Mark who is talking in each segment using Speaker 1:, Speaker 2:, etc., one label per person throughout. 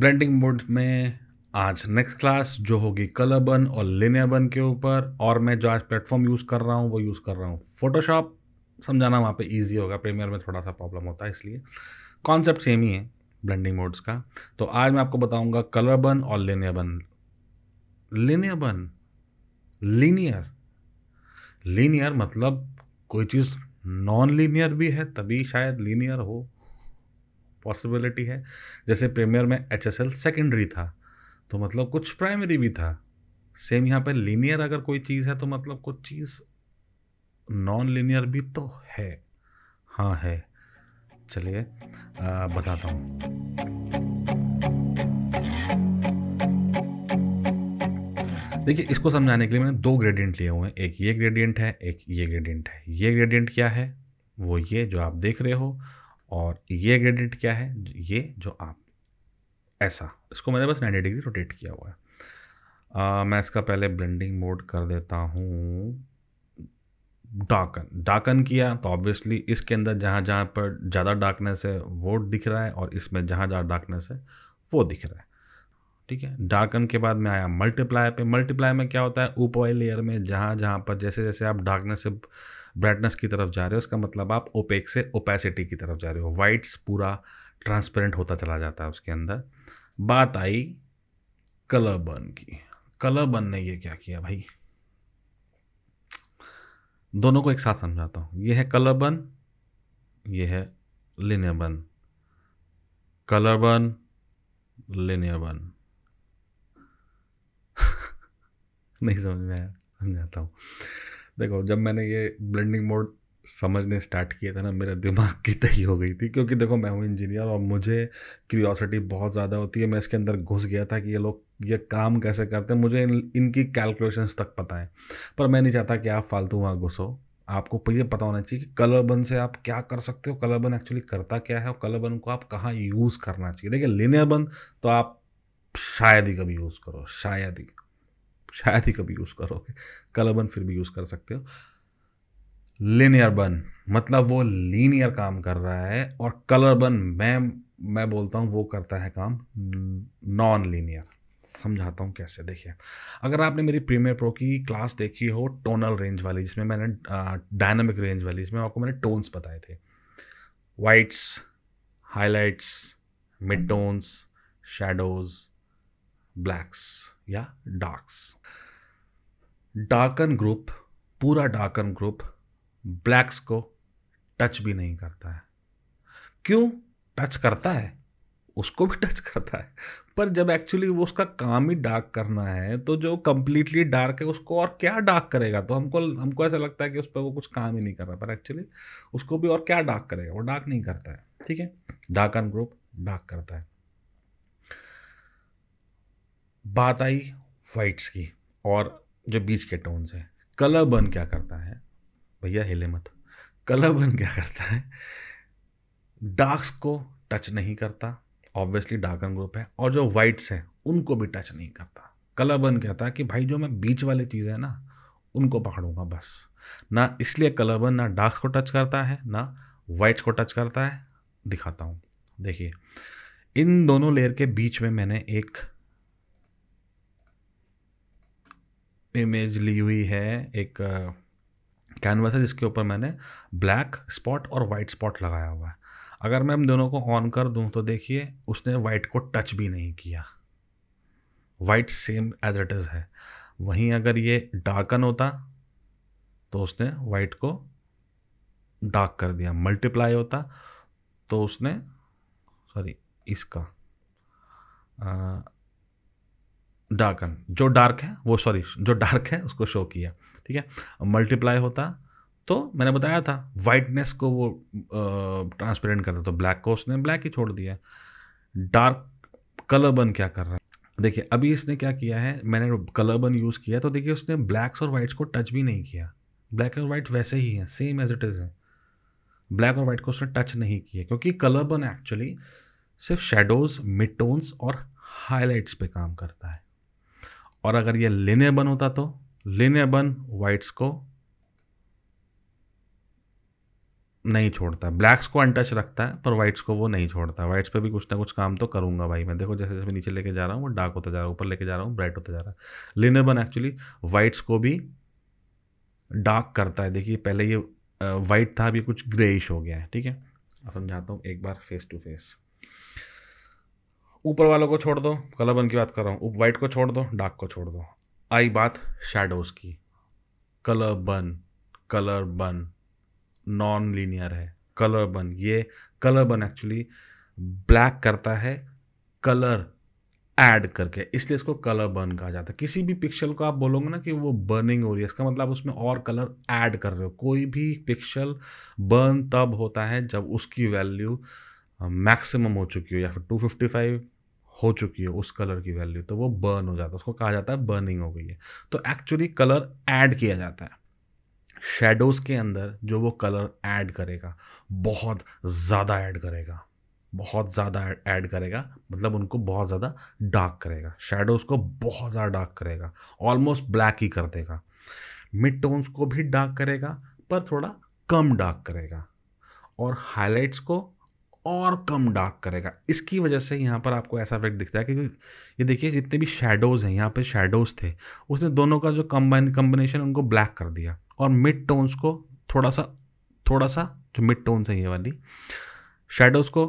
Speaker 1: blending mode में आज next class जो होगी कलरबन और बन के ऊपर और मैं जो आज प्लेटफॉर्म यूज़ कर रहा हूँ वो यूज़ कर रहा हूँ फोटोशॉप समझाना वहाँ पे इजी होगा प्रीमियर में थोड़ा सा प्रॉब्लम होता है इसलिए कॉन्सेप्ट सेम ही है ब्लेंडिंग मोड्स का तो आज मैं आपको बताऊँगा कलरबन और लिनेबन बन लीनियर लीनियर मतलब कोई चीज़ नॉन लीनियर भी है तभी शायद लीनियर हो पॉसिबिलिटी है जैसे प्रीमियर में एच एस एल सेकेंडरी था तो मतलब कुछ प्राइमरी भी था सेम यहाँ पे लीनियर अगर कोई चीज़ है तो मतलब कुछ चीज़ नॉन लीनियर भी तो है हाँ है चलिए बताता हूँ देखिए इसको समझाने के लिए मैंने दो ग्रेडियंट लिए हुए हैं एक ये ग्रेडियंट है एक ये ग्रेडियंट है ये ग्रेडियंट क्या है वो ये जो आप देख रहे हो और ये ग्रेडिट क्या है ये जो आप ऐसा इसको मैंने बस 90 डिग्री रोटेट किया हुआ है आ, मैं इसका पहले ब्लेंडिंग मोड कर देता हूँ डार्कन डार्कन किया तो ऑब्वियसली इसके अंदर जहाँ जहाँ पर ज़्यादा डार्कनेस है वो दिख रहा है और इसमें जहाँ जहाँ डार्कनेस है वो दिख रहा है ठीक है डार्कन के बाद में आया मल्टीप्लाई पे मल्टीप्लाई में क्या होता है ऊपर लेयर में जहाँ जहाँ पर जैसे जैसे आप डार्कनेस से ब्राइटनेस की तरफ जा रहे हो उसका मतलब आप ओपेक से ओपेसिटी की तरफ जा रहे हो वाइट्स पूरा ट्रांसपेरेंट होता चला जाता है उसके अंदर बात आई कलर बर्न की कलर बर्न ने ये क्या किया भाई दोनों को एक साथ समझाता हूँ ये है कलर बर्न ये है लिनेबन बर्न कलर बर्न नहीं समझ में आया समझाता हूँ देखो जब मैंने ये ब्लेंडिंग मोड समझने स्टार्ट किया था ना मेरा दिमाग की तय हो गई थी क्योंकि देखो मैं हूँ इंजीनियर और मुझे क्यूरियोसिटी बहुत ज़्यादा होती है मैं इसके अंदर घुस गया था कि ये लोग ये काम कैसे करते हैं मुझे इन इनकी कैलकुलेशंस तक पता है पर मैं नहीं चाहता कि आप फालतू वहाँ घुसो आपको ये पता होना चाहिए कि कलरबन से आप क्या कर सकते हो कलरबन एक्चुअली करता क्या है और कलरबन को आप कहाँ यूज़ करना चाहिए देखिए लिनियर बन तो आप शायद ही कभी यूज़ करो शायद ही शायद ही कभी यूज़ करोगे कलबन फिर भी यूज़ कर सकते हो लीनियर बन मतलब वो लीनियर काम कर रहा है और कलर बन मैं मैं बोलता हूँ वो करता है काम नॉन लीनियर समझाता हूँ कैसे देखिए अगर आपने मेरी प्रीमियर प्रो की क्लास देखी हो टोनल रेंज वाली जिसमें मैंने डायनामिक रेंज वाली जिसमें आपको मैंने टोन्स बताए थे whites highlights mid tones shadows blacks या डार्क्स डार्कन ग्रुप पूरा डार्कन ग्रुप ब्लैक्स को टच भी नहीं करता है क्यों टच करता है उसको भी टच करता है पर जब एक्चुअली वो उसका काम ही डार्क करना है तो जो कम्प्लीटली डार्क है उसको और क्या डार्क करेगा तो हमको हमको ऐसा लगता है कि उस पर वो कुछ काम ही नहीं कर रहा पर एक्चुअली उसको भी और क्या डार्क करेगा वो डार्क नहीं करता है ठीक है डार्क एंड ग्रुप डार्क करता है बात आई वाइट्स की और जो बीच के टोन्स हैं कलर बर्न क्या करता है भैया हिले मत कलर बर्न क्या करता है डार्क्स को टच नहीं करता ऑब्वियसली डार्कन ग्रुप है और जो वाइट्स हैं उनको भी टच नहीं करता कलर बर्न कहता है कि भाई जो मैं बीच वाली चीज़ है ना उनको पकड़ूंगा बस ना इसलिए कलर बर्न ना डार्क्स को टच करता है ना वाइट्स को टच करता है दिखाता हूँ देखिए इन दोनों लेयर के बीच में मैंने एक इमेज ली हुई है एक कैनवास है जिसके ऊपर मैंने ब्लैक स्पॉट और वाइट स्पॉट लगाया हुआ है अगर मैं हम दोनों को ऑन कर दूं तो देखिए उसने वाइट को टच भी नहीं किया white same as it is है वहीं अगर ये डार्कन होता तो उसने वाइट को डार्क कर दिया मल्टीप्लाई होता तो उसने सॉरी इसका डार्कन जो डार्क है वो सॉरी जो डार्क है उसको शो किया ठीक है मल्टीप्लाई होता तो मैंने बताया था वाइटनेस को वो ट्रांसपेरेंट करता तो ब्लैक को उसने ब्लैक ही छोड़ दिया डार्क कलर बन क्या कर रहा है देखिए अभी इसने क्या किया है मैंने कलर बन यूज़ किया तो देखिए उसने ब्लैक्स और वाइट्स को टच भी नहीं किया ब्लैक और वाइट वैसे ही हैं सेम एज इट इज़ है ब्लैक और वाइट को उसने टच नहीं किया क्योंकि कलर बन एक्चुअली सिर्फ शेडोज़ मिड टोन्स और हाईलाइट्स पे काम करता है और अगर ये बन होता तो लेने बन वाइट्स को नहीं छोड़ता ब्लैक्स को अनटच रखता है पर वाइट्स को वो नहीं छोड़ता वाइट्स पे भी कुछ ना कुछ काम तो करूंगा भाई मैं देखो जैसे जैसे मैं नीचे लेके जा रहा हूँ वो डार्क होता जा रहा हूँ ऊपर लेके जा रहा हूँ ब्राइट होता जा रहा है लिनेबन एक्चुअली वाइट्स को भी डार्क करता है देखिए पहले ये वाइट था अभी कुछ ग्रेइश हो गया है ठीक है अब समझाता हूँ एक बार फेस टू फेस ऊपर वालों को छोड़ दो कलरबन की बात कर रहा हूँ वाइट को छोड़ दो डार्क को छोड़ दो आई बात शेडोज़ की कलर बन कलर बन नॉन लीनियर है कलर बन ये कलर बन एक्चुअली ब्लैक करता है कलर ऐड करके इसलिए इसको कलर बर्न कहा जाता है किसी भी पिक्सल को आप बोलोगे ना कि वो बर्निंग हो रही है इसका मतलब उसमें और कलर ऐड कर रहे हो कोई भी पिक्सल बर्न तब होता है जब उसकी वैल्यू मैक्सिमम हो चुकी हो या फिर 255 हो चुकी है उस कलर की वैल्यू तो वो बर्न हो जाता है उसको कहा जाता है बर्निंग हो गई है तो एक्चुअली कलर ऐड किया जाता है शेडोज़ के अंदर जो वो कलर ऐड करेगा बहुत ज़्यादा ऐड करेगा बहुत ज़्यादा ऐड करेगा मतलब उनको बहुत ज़्यादा डार्क करेगा शेडोज़ को बहुत ज़्यादा डार्क करेगा ऑलमोस्ट ब्लैक ही कर देगा मिड टोन्स को भी डार्क करेगा पर थोड़ा कम डार्क करेगा और हाईलाइट्स को और कम डार्क करेगा इसकी वजह से यहाँ पर आपको ऐसा इफेक्ट दिखता है क्योंकि ये देखिए जितने भी शेडोज़ हैं यहाँ पे शेडोज़ थे उसने दोनों का जो कम्बाइन कम्बिनेशन उनको ब्लैक कर दिया और मिड टोन्स को थोड़ा सा थोड़ा सा जो मिड टोन्स हैं ये वाली शेडोज़ को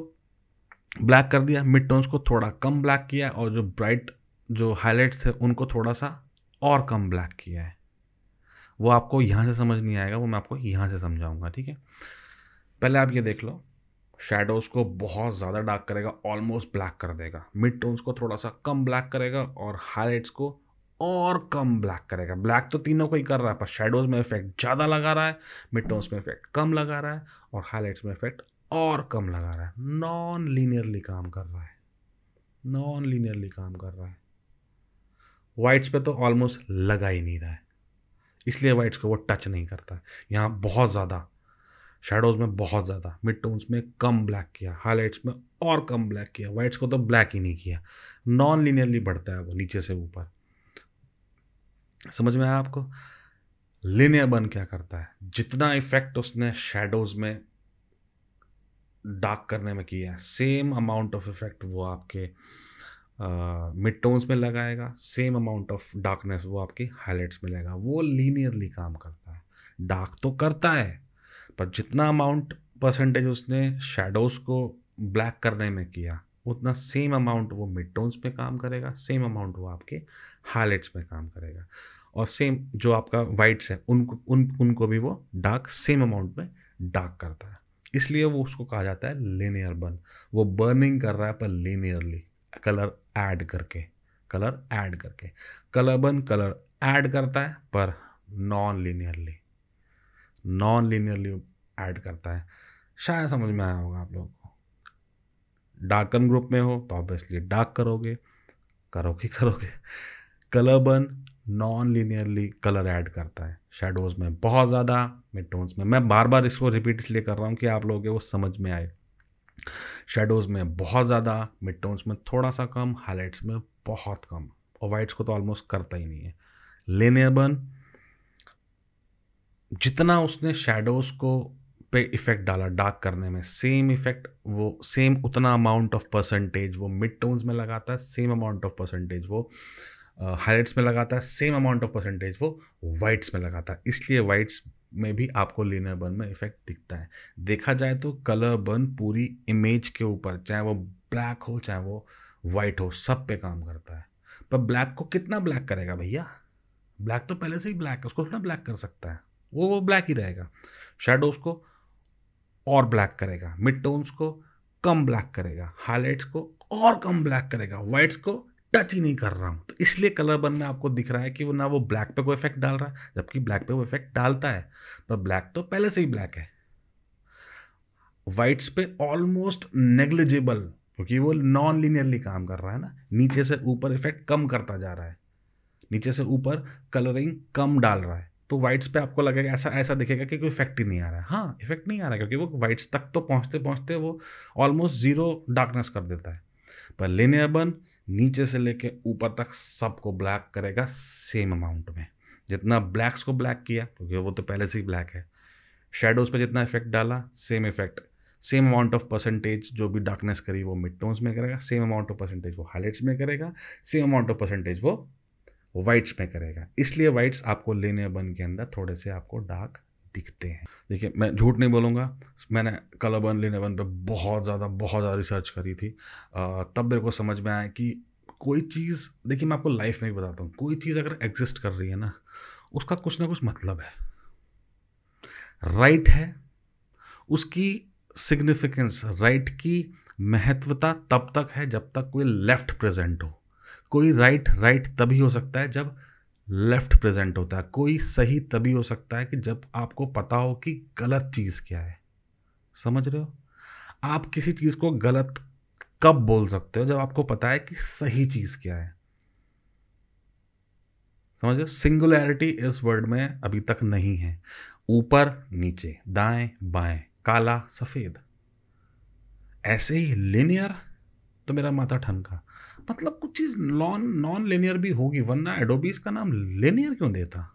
Speaker 1: ब्लैक कर दिया मिड टोन्स को थोड़ा कम ब्लैक किया और जो ब्राइट जो हाईलाइट्स थे उनको थोड़ा सा और कम ब्लैक किया है वो आपको यहाँ से समझ नहीं आएगा वो मैं आपको यहाँ से समझाऊँगा ठीक है पहले आप ये देख लो शेडोज़ को बहुत ज़्यादा डार्क करेगा ऑलमोस्ट ब्लैक कर देगा मिड टोन्स को थोड़ा सा कम ब्लैक करेगा और हाईलाइट्स को और कम ब्लैक करेगा ब्लैक तो तीनों को ही कर रहा है पर शेडोज़ में इफेक्ट ज़्यादा लगा रहा है मिड टोन्स में इफेक्ट कम लगा रहा है और हाईलाइट्स में इफेक्ट और कम लगा रहा है नॉन लीनियरली काम कर रहा है नॉन लीनियरली काम कर रहा है वाइट्स पे तो ऑलमोस्ट लगा ही नहीं रहा है इसलिए वाइट्स को वो टच नहीं करता है यहाँ बहुत ज़्यादा शेडोज में बहुत ज़्यादा मिड टोन्स में कम ब्लैक किया हाईलाइट्स में और कम ब्लैक किया वाइट्स को तो ब्लैक ही नहीं किया नॉन लीनियरली बढ़ता है वो नीचे से ऊपर समझ में आया आपको लिनियर बन क्या करता है जितना इफेक्ट उसने शेडोज में डार्क करने में किया है सेम अमाउंट ऑफ इफेक्ट वो आपके मिड टोन्स में लगाएगा सेम अमाउंट ऑफ डार्कनेस वो आपकी हाईलाइट्स में लगेगा वो लीनियरली काम करता है डार्क तो करता है पर जितना अमाउंट परसेंटेज उसने शेडोज़ को ब्लैक करने में किया उतना सेम अमाउंट वो मिड टोन्स में काम करेगा सेम अमाउंट वो आपके हाईलाइट्स में काम करेगा और सेम जो आपका वाइट्स है उनको उन उनको भी वो डार्क सेम अमाउंट में डार्क करता है इसलिए वो उसको कहा जाता है लेनियर बर्न वो बर्निंग कर रहा है पर लेनियरली कलर ऐड करके कलर ऐड करके कलर बर्न कलर ऐड करता है पर non linearly non linearly add करता है शायद समझ में आया होगा आप लोगों को डार्कन ग्रुप में हो तो ऑब्वियसली डार्क करोगे करोगे करोगे colour burn non linearly colour add करता है शेडोज़ में बहुत ज़्यादा मिड टोन्स में मैं बार बार इसको रिपीट इसलिए कर रहा हूँ कि आप लोगों के वो समझ में आए शेडोज़ में बहुत ज़्यादा मिड टोन्स में थोड़ा सा कम हाईलाइट्स में बहुत कम और वाइट्स को तो ऑलमोस्ट करता ही नहीं है लेनियर बर्न जितना उसने शेडोज़ को पे इफ़ेक्ट डाला डार्क करने में सेम इफ़ेक्ट वो सेम उतना अमाउंट ऑफ परसेंटेज वो मिड टोन्स में लगाता है सेम अमाउंट ऑफ परसेंटेज वो हाइलाइट्स uh, में लगाता है सेम अमाउंट ऑफ परसेंटेज वो वाइट्स में लगाता है इसलिए वाइट्स में भी आपको लीनर बर्न में इफेक्ट दिखता है देखा जाए तो कलर बर्न पूरी इमेज के ऊपर चाहे वो ब्लैक हो चाहे वो वाइट हो सब पे काम करता है पर ब्लैक को कितना ब्लैक करेगा भैया ब्लैक तो पहले से ही ब्लैक है उसको थोड़ा ब्लैक कर सकता है वो वो ब्लैक ही रहेगा शेडोज को और ब्लैक करेगा मिड टोन्स को कम ब्लैक करेगा हाईलाइट्स को और कम ब्लैक करेगा वाइट्स को टच ही नहीं कर रहा हूँ तो इसलिए कलर बन में आपको दिख रहा है कि वो ना वो ब्लैक पे कोई इफेक्ट डाल रहा है जबकि ब्लैक पे वो इफेक्ट डालता है पर तो ब्लैक तो पहले से ही ब्लैक है वाइट्स पे ऑलमोस्ट नेग्लिजिबल क्योंकि वो नॉन लीनियरली काम कर रहा है ना नीचे से ऊपर इफेक्ट कम करता जा रहा है नीचे से ऊपर कलरिंग कम डाल रहा है तो वाइट्स पे आपको लगेगा ऐसा ऐसा दिखेगा कि कोई इफेक्ट ही नहीं आ रहा है हाँ इफेक्ट नहीं आ रहा है क्योंकि वो वाइट्स तक तो पहुँचते पहुँचते वो ऑलमोस्ट ज़ीरो डार्कनेस कर देता है पर लेनेबन नीचे से लेके ऊपर तक सबको ब्लैक करेगा सेम अमाउंट में जितना ब्लैक्स को ब्लैक किया क्योंकि वो तो पहले से ही ब्लैक है शेडोज़ पे जितना इफेक्ट डाला same effect same amount of percentage जो भी डार्कनेस करी वो मिड टोन्स में करेगा सेम अमाउंट ऑफ परसेंटेज वो हाईलाइट्स में करेगा सेम अमाउंट ऑफ परसेंटेज वो वाइट्स में करेगा इसलिए वाइट्स आपको लेने बन के अंदर थोड़े से आपको डार्क दिखते हैं देखिए मैं झूठ नहीं बोलूँगा मैंने लेने वन पर बहुत ज़्यादा बहुत ज़्यादा रिसर्च करी थी तब मेरे को समझ में आया कि कोई चीज़ देखिए मैं आपको लाइफ में भी बताता हूँ कोई चीज़ अगर एग्जिस्ट कर रही है ना उसका कुछ ना कुछ मतलब है राइट है उसकी सिग्निफिकेंस राइट की महत्वता तब तक है जब तक कोई लेफ्ट प्रेजेंट हो कोई राइट राइट तभी हो सकता है जब लेफ्ट प्रेजेंट होता है कोई सही तभी हो सकता है कि जब आपको पता हो कि गलत चीज़ क्या है समझ रहे हो आप किसी चीज़ को गलत कब बोल सकते हो जब आपको पता है कि सही चीज़ क्या है समझ रहे हो सिंगुलैरिटी इस वर्ड में अभी तक नहीं है ऊपर नीचे दाएं बाएं काला सफ़ेद ऐसे ही लिनियर तो मेरा माथा ठनका मतलब कुछ चीज़ नॉन नॉन लेनियर भी होगी वरना एडोबीज का नाम लेनियर क्यों देता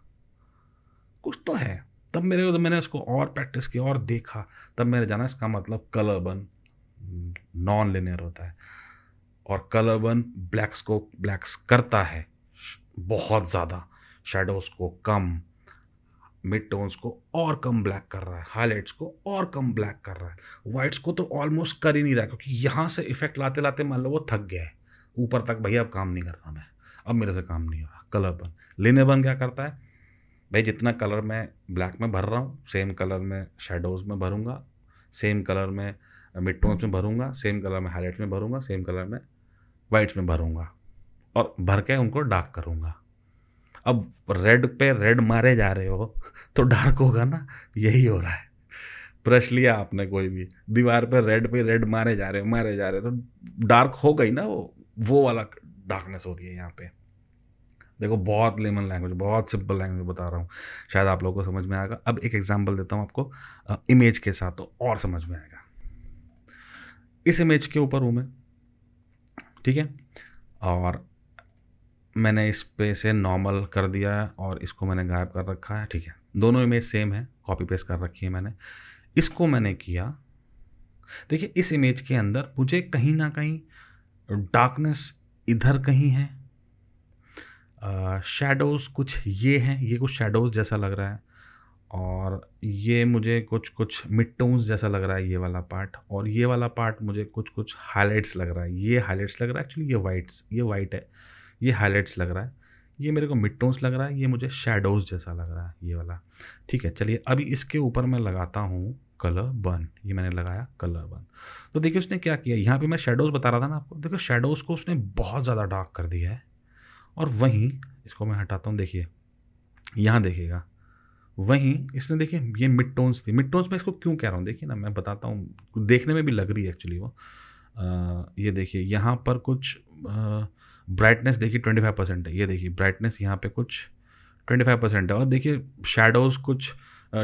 Speaker 1: कुछ तो है तब मेरे तो मैंने उसको और प्रैक्टिस किया और देखा तब मैंने जाना इसका मतलब कलर बन नॉन लेनियर होता है और कलर बन ब्लैक्स को ब्लैक्स करता है बहुत ज़्यादा शेडोज़ को कम मिड टोन्स को और कम ब्लैक कर रहा है हाईलाइट्स को और कम ब्लैक कर रहा है वाइट्स को तो ऑलमोस्ट कर ही नहीं रहा क्योंकि यहाँ से इफेक्ट लाते लाते मान लो वो थक गया है ऊपर तक भैया अब काम नहीं कर रहा मैं अब मेरे से काम नहीं हो रहा कलर बन लेने बन क्या करता है भाई जितना कलर मैं ब्लैक में भर रहा हूँ सेम कलर में शेडोज़ में भरूँगा सेम कलर में मिड टोन्स में भरूँगा सेम कलर में हाईलाइट्स में भरूँगा सेम कलर में वाइट्स में भरूँगा और भर के उनको डार्क करूँगा अब रेड पे रेड मारे जा रहे हो तो डार्क होगा ना यही हो रहा है ब्रश लिया आपने कोई भी दीवार पे रेड पे रेड मारे जा रहे हो मारे जा रहे तो डार्क हो गई ना वो वो वाला डार्कनेस हो रही है यहाँ पे देखो बहुत लेमन लैंग्वेज बहुत सिंपल लैंग्वेज बता रहा हूँ शायद आप लोगों को समझ में आएगा अब एक एग्जाम्पल देता हूँ आपको इमेज के साथ तो और समझ में आएगा इस इमेज के ऊपर हूँ मैं ठीक है और मैंने इस पे से नॉर्मल कर दिया है और इसको मैंने गायब कर रखा है ठीक है दोनों इमेज सेम है कॉपी पेस्ट कर रखी है मैंने इसको मैंने किया देखिए इस इमेज के अंदर मुझे कहीं ना कहीं डार्कनेस इधर कहीं है शेडोज़ कुछ ये हैं ये कुछ शेडोज़ जैसा लग रहा है और ये मुझे कुछ कुछ मिड टोन्स जैसा लग रहा है ये वाला पार्ट और ये वाला पार्ट मुझे कुछ कुछ हाईलाइट्स लग रहा है ये हाईलाइट्स लग रहा है एक्चुअली ये वाइट्स ये वाइट है ये हाईलाइट्स लग रहा है ये मेरे को मिड टोन्स लग रहा है ये मुझे शेडोज़ जैसा लग रहा है ये वाला ठीक है चलिए अभी इसके ऊपर मैं लगाता हूँ कलर बन ये मैंने लगाया कलर बन तो देखिए उसने क्या किया यहाँ पे मैं शेडोज़ बता रहा था ना आपको देखो शेडोज़ को उसने बहुत ज़्यादा डार्क कर दिया है और वहीं इसको मैं हटाता हूँ देखिए यहाँ देखिएगा वहीं इसने देखिए ये मिड टोन्स थी मिड टोन्स मैं इसको क्यों कह रहा हूँ देखिए ना मैं बताता हूँ देखने में भी लग रही है एक्चुअली वो ये देखिए यहाँ पर कुछ ब्राइटनेस देखिए ट्वेंटी फाइव परसेंट है ये देखिए ब्राइटनेस यहाँ पे कुछ ट्वेंटी फाइव परसेंट है और देखिए शेडोज़ कुछ आ,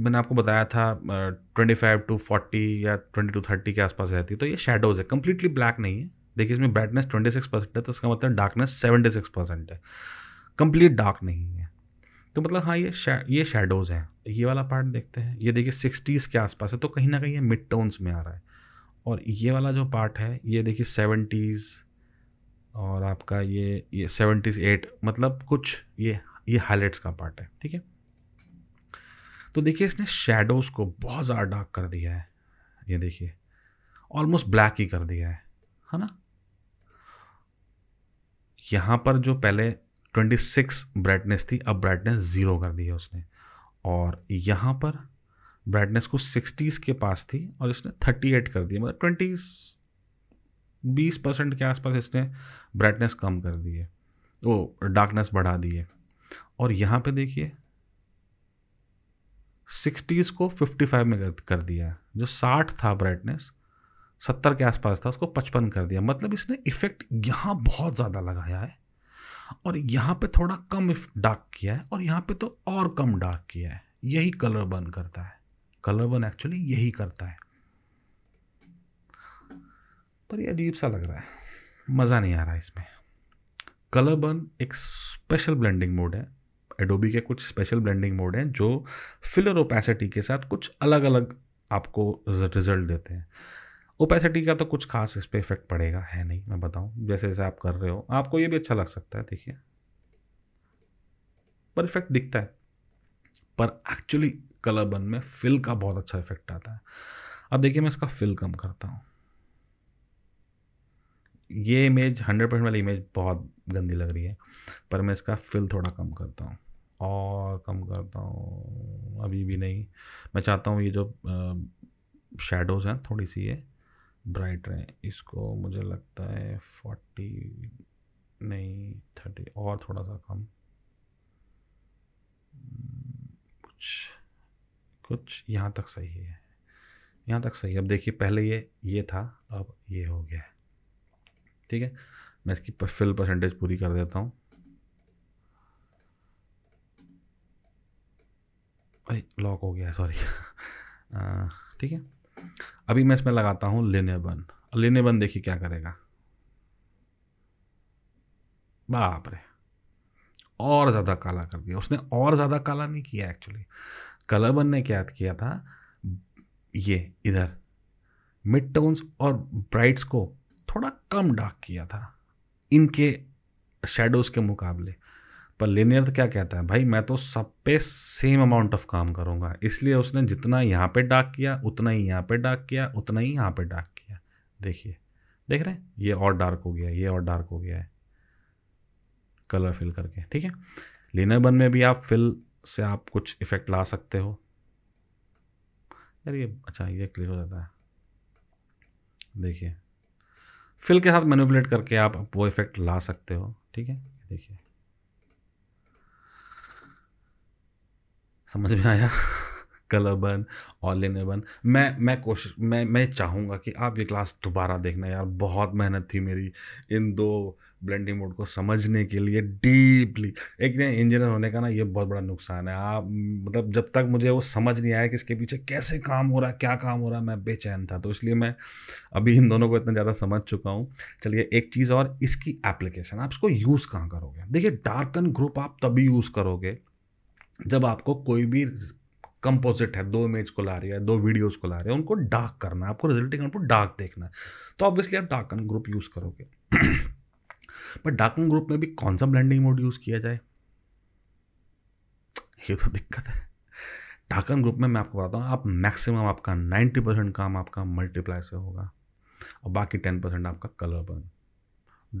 Speaker 1: मैंने आपको बताया था ट्वेंटी फाइव टू फोर्टी या ट्वेंटी टू थर्टी के आसपास रहती है तो ये शेडोज़ है कम्प्लीटली ब्लैक नहीं है देखिए इसमें ब्राइटनेस ट्वेंटी सिक्स परसेंट है तो उसका मतलब डार्कनेस सेवेंटी सिक्स परसेंट है कंप्लीट डार्क नहीं है तो मतलब हाँ ये ये शेडोज़ हैं ये वाला पार्ट देखते हैं ये देखिए सिक्सटीज़ के आसपास है तो कहीं ना कहीं ये मिड टोन्स में आ रहा है और ये वाला जो पार्ट है ये देखिए सेवेंटीज़ और आपका ये ये सेवेंटीज़ एट मतलब कुछ ये ये हाईलाइट्स का पार्ट है ठीक है तो देखिए इसने शेडोज़ को बहुत ज़्यादा डार्क कर दिया है ये देखिए ऑलमोस्ट ब्लैक ही कर दिया है है ना यहाँ पर जो पहले 26 ब्राइटनेस थी अब ब्राइटनेस ज़ीरो कर दी है उसने और यहाँ पर ब्राइटनेस को सिक्सटीज़ के पास थी और इसने थर्टी एट कर दिया मतलब ट्वेंटी बीस परसेंट के आसपास इसने ब्राइटनेस कम कर दी है वो डार्कनेस बढ़ा दी है और यहाँ पे देखिए सिक्सटीज़ को फिफ्टी फाइव में कर, कर दिया जो साठ था ब्राइटनेस सत्तर के आसपास था उसको पचपन कर दिया मतलब इसने इफ़ेक्ट यहाँ बहुत ज़्यादा लगाया है और यहाँ पे थोड़ा कम डार्क किया है और यहाँ पे तो और कम डार्क किया है यही कलर बर्न करता है वन एक्चुअली यही करता है पर ये अजीब सा लग रहा है मज़ा नहीं आ रहा इसमें कलर बर्न एक स्पेशल ब्लेंडिंग मोड है एडोबी के कुछ स्पेशल ब्लेंडिंग मोड हैं जो फिलर ओपेसिटी के साथ कुछ अलग अलग आपको रिजल्ट देते हैं ओपेसिटी का तो कुछ खास इस पर इफेक्ट पड़ेगा है नहीं मैं बताऊं जैसे जैसे आप कर रहे हो आपको ये भी अच्छा लग सकता है देखिए पर इफेक्ट दिखता है पर एक्चुअली कलर बन में फिल का बहुत अच्छा इफेक्ट आता है अब देखिए मैं इसका फिल कम करता हूँ ये इमेज हंड्रेड परसेंट वाली इमेज बहुत गंदी लग रही है पर मैं इसका फिल थोड़ा कम करता हूँ और कम करता हूँ अभी भी नहीं मैं चाहता हूँ ये जो शेडोज़ हैं थोड़ी सी ये ब्राइट रहे इसको मुझे लगता है फोर्टी नहीं थर्टी और थोड़ा सा कम हम्म, कुछ कुछ यहाँ तक सही है यहाँ तक सही है अब देखिए पहले ये ये था अब ये हो गया है ठीक है मैं इसकी फिल परसेंटेज पूरी कर देता हूँ लॉक हो गया है सॉरी ठीक है अभी मैं इसमें लगाता हूँ लेने बन देखिए क्या करेगा बाप रे और ज़्यादा काला कर दिया उसने और ज़्यादा काला नहीं किया एक्चुअली कलाबन ने क्या किया था ये इधर मिड टोन्स और ब्राइट्स को थोड़ा कम डार्क किया था इनके शेडोज़ के मुकाबले पर लेनियर तो क्या कहता है भाई मैं तो सब पे सेम अमाउंट ऑफ काम करूँगा इसलिए उसने जितना यहाँ पे डार्क किया उतना ही यहाँ पे डार्क किया उतना ही यहाँ पे डार्क किया देखिए देख रहे हैं ये और डार्क हो गया ये और डार्क हो गया है कलर फिल करके ठीक है लेनर बन में भी आप फिल से आप कुछ इफ़ेक्ट ला सकते हो यार ये अच्छा ये क्लियर हो जाता है देखिए फिल के साथ मैनिपुलेट करके आप वो इफ़ेक्ट ला सकते हो ठीक है देखिए समझ में आया कलरबन ऑल इन एवन मैं मैं कोशिश मैं मैं चाहूँगा कि आप ये क्लास दोबारा देखना यार बहुत मेहनत थी मेरी इन दो ब्लेंडिंग मोड को समझने के लिए डीपली एक ना इंजीनियर होने का ना ये बहुत बड़ा नुकसान है आप मतलब जब तक मुझे वो समझ नहीं आया कि इसके पीछे कैसे काम हो रहा है क्या काम हो रहा है मैं बेचैन था तो इसलिए मैं अभी इन दोनों को इतना ज़्यादा समझ चुका हूँ चलिए एक चीज़ और इसकी एप्लीकेशन आप इसको यूज़ कहाँ करोगे देखिए डार्कन ग्रुप आप तभी यूज़ करोगे जब आपको कोई भी कंपोजिट है दो इमेज को ला रही है दो वीडियोज़ को ला रही है उनको डार्क करना है आपको रिजल्टिंग आउटपुट डार्क देखना है तो ऑब्वियसली आप डार्कन ग्रुप यूज़ करोगे पर डार्कन ग्रुप में भी कौन सा ब्लेंडिंग मोड यूज़ किया जाए ये तो दिक्कत है डाकन ग्रुप में मैं आपको बताता हूँ आप मैक्सिमम आपका 90 परसेंट काम आपका मल्टीप्लाई से होगा और बाकी 10 परसेंट आपका कलर बन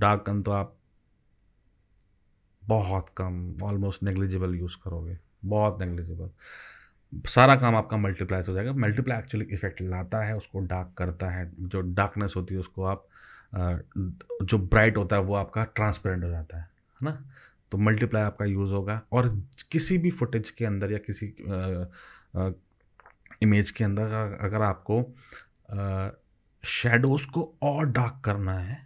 Speaker 1: डार्कन तो आप बहुत कम ऑलमोस्ट नेग्लिजिबल यूज़ करोगे बहुत नेग्लिजिबल सारा काम आपका मल्टीप्लाइज हो जाएगा मल्टीप्लाई एक्चुअली इफेक्ट लाता है उसको डार्क करता है जो डार्कनेस होती है उसको आप जो ब्राइट होता है वो आपका ट्रांसपेरेंट हो जाता है है ना तो मल्टीप्लाई आपका यूज़ होगा और किसी भी फुटेज के अंदर या किसी इमेज के अंदर अगर आपको शेडोज़ को और डार्क करना है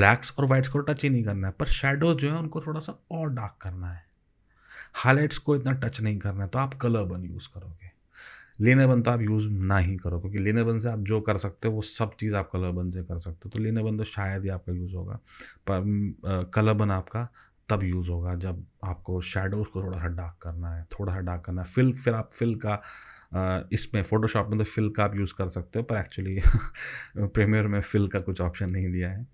Speaker 1: ब्लैक्स और वाइट्स को टच तो ही नहीं करना है पर शेडोज जो है उनको थोड़ा सा और डार्क करना है हाईलाइट्स को इतना टच नहीं करना है तो आप कलर बन यूज़ करोगे लेने बन तो आप यूज़ ना ही करो क्योंकि लेने बन से आप जो कर सकते हो वो सब चीज़ आप कलर बन से कर सकते हो तो लेने बन तो शायद ही आपका यूज़ होगा पर कलर बन आपका तब यूज़ होगा जब आपको शेडोज़ को थोड़ा सा डार्क करना है थोड़ा सा डार्क करना है फिल फिर आप फिल का इसमें फ़ोटोशॉप में तो फिल का आप यूज़ कर सकते हो पर एक्चुअली प्रीमियर में फिल का कुछ ऑप्शन नहीं दिया है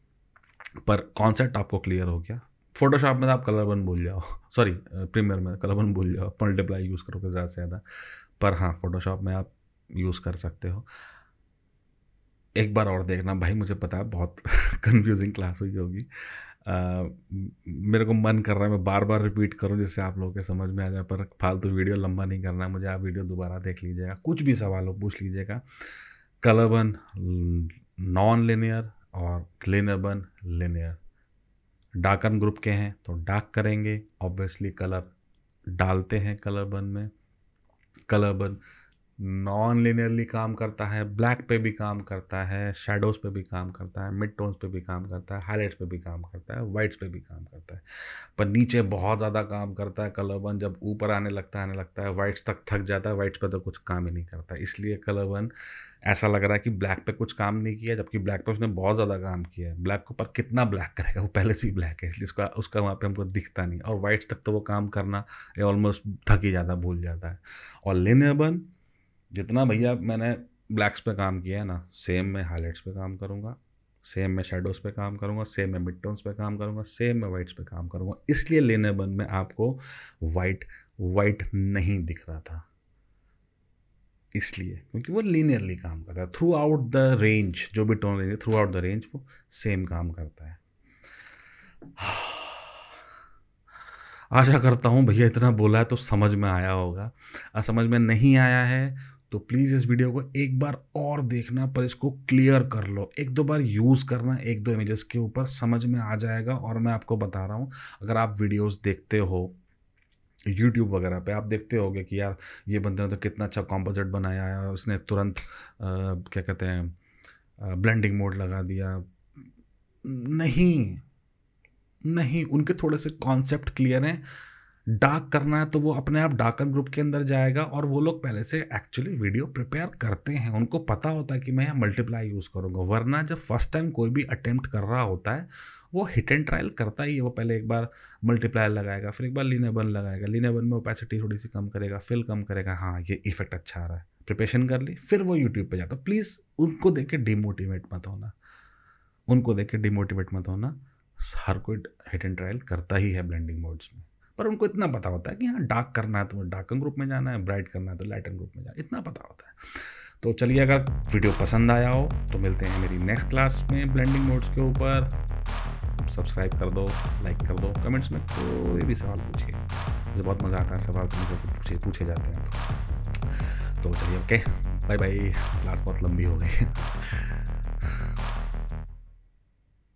Speaker 1: पर कॉन्सेप्ट आपको क्लियर हो गया फोटोशॉप में तो आप कलर बन भूल जाओ सॉरी प्रीमियर में कलर बन भूल जाओ मल्टीप्लाई यूज़ करोगे ज़्यादा से ज़्यादा पर हाँ फोटोशॉप में आप यूज़ कर सकते हो एक बार और देखना भाई मुझे पता है बहुत कन्फ्यूजिंग क्लास हुई होगी मेरे को मन कर रहा है मैं बार बार रिपीट करूं जिससे आप लोगों के समझ में आ जाए पर फालतू तो वीडियो लंबा नहीं करना है मुझे आप वीडियो दोबारा देख लीजिएगा कुछ भी सवाल हो पूछ लीजिएगा कलर बन नॉन लेनियर और linear burn linear darken group के हैं तो डाक करेंगे ऑब्वियसली कलर डालते हैं कलर बन में कलर बन नॉन लिनियरली काम करता है ब्लैक पे भी काम करता है शेडोज़ पे भी काम करता है मिड टोन्स पे भी काम करता है हाईलाइट्स पे भी काम करता है वाइट्स पे भी काम करता है पर नीचे बहुत ज़्यादा काम करता है कलर वन जब ऊपर आने लगता आने लगता है वाइट्स तक थक जाता है वाइट्स पे तो कुछ काम ही नहीं करता इसलिए कलर वन ऐसा लग रहा है कि ब्लैक पे कुछ काम नहीं किया जबकि ब्लैक पे उसने बहुत ज़्यादा काम किया है ब्लैक के ऊपर कितना ब्लैक करेगा वो पहले से ही ब्लैक है इसलिए उसका उसका वहाँ पे हमको दिखता नहीं और वाइट्स तक तो वो काम करना ये ऑलमोस्ट थक ही जाता भूल जाता है और लिनियर वन जितना भैया मैंने ब्लैक्स पे काम किया है ना सेम मैं हाईलाइट्स पे काम करूँगा सेम मैं शेडोज पे काम करूँगा सेम मैं मिड टोन्स पे काम करूँगा सेम मैं वाइट्स पे काम करूँगा इसलिए लेने बन में आपको वाइट वाइट नहीं दिख रहा था इसलिए क्योंकि वो लीनियरली काम करता है थ्रू आउट द रेंज जो भी tone range throughout the range वो सेम काम करता है आशा करता हूँ भैया इतना बोला है तो समझ में आया होगा और समझ में नहीं आया है तो प्लीज़ इस वीडियो को एक बार और देखना पर इसको क्लियर कर लो एक दो बार यूज़ करना एक दो इमेजेस के ऊपर समझ में आ जाएगा और मैं आपको बता रहा हूँ अगर आप वीडियोस देखते हो यूट्यूब वगैरह पे आप देखते होगे कि यार ये बंदे ने तो कितना अच्छा कॉम्पोजिट बनाया है उसने तुरंत आ, क्या कहते हैं ब्लेंडिंग मोड लगा दिया नहीं नहीं उनके थोड़े से कॉन्सेप्ट क्लियर हैं डाक करना है तो वो अपने आप डाकर ग्रुप के अंदर जाएगा और वो लोग पहले से एक्चुअली वीडियो प्रिपेयर करते हैं उनको पता होता है कि मैं यहाँ मल्टीप्लाई यूज़ करूँगा वरना जब फर्स्ट टाइम कोई भी अटेम्प्ट कर रहा होता है वो हिट एंड ट्रायल करता ही है वो पहले एक बार मल्टीप्लायर लगाएगा फिर एक बार लीनेबन लगाएगा लीनेबन में ओपेसिटी थोड़ी सी कम करेगा फिल कम करेगा हाँ ये इफेक्ट अच्छा आ रहा है प्रिपेशन कर ली फिर वो यूट्यूब पर जाता प्लीज़ उनको देख के डिमोटिवेट मत होना उनको देख के डिमोटिवेट मत होना हर कोई हिट एंड ट्रायल करता ही है ब्लेंडिंग मोड्स में पर उनको इतना पता होता है कि हाँ डार्क करना है तो डार्कन ग्रुप में जाना है ब्राइट करना है तो लाइटन ग्रुप में जाना है इतना पता होता है तो चलिए अगर वीडियो पसंद आया हो तो मिलते हैं मेरी नेक्स्ट क्लास में ब्लेंडिंग नोट्स के ऊपर सब्सक्राइब कर दो लाइक कर दो कमेंट्स में कोई भी सवाल पूछिए मुझे बहुत मज़ा आता है सवाल से मुझे पूछे पूछे जाते हैं तो तो चलिए ओके बाय बाय क्लास बहुत लंबी हो गई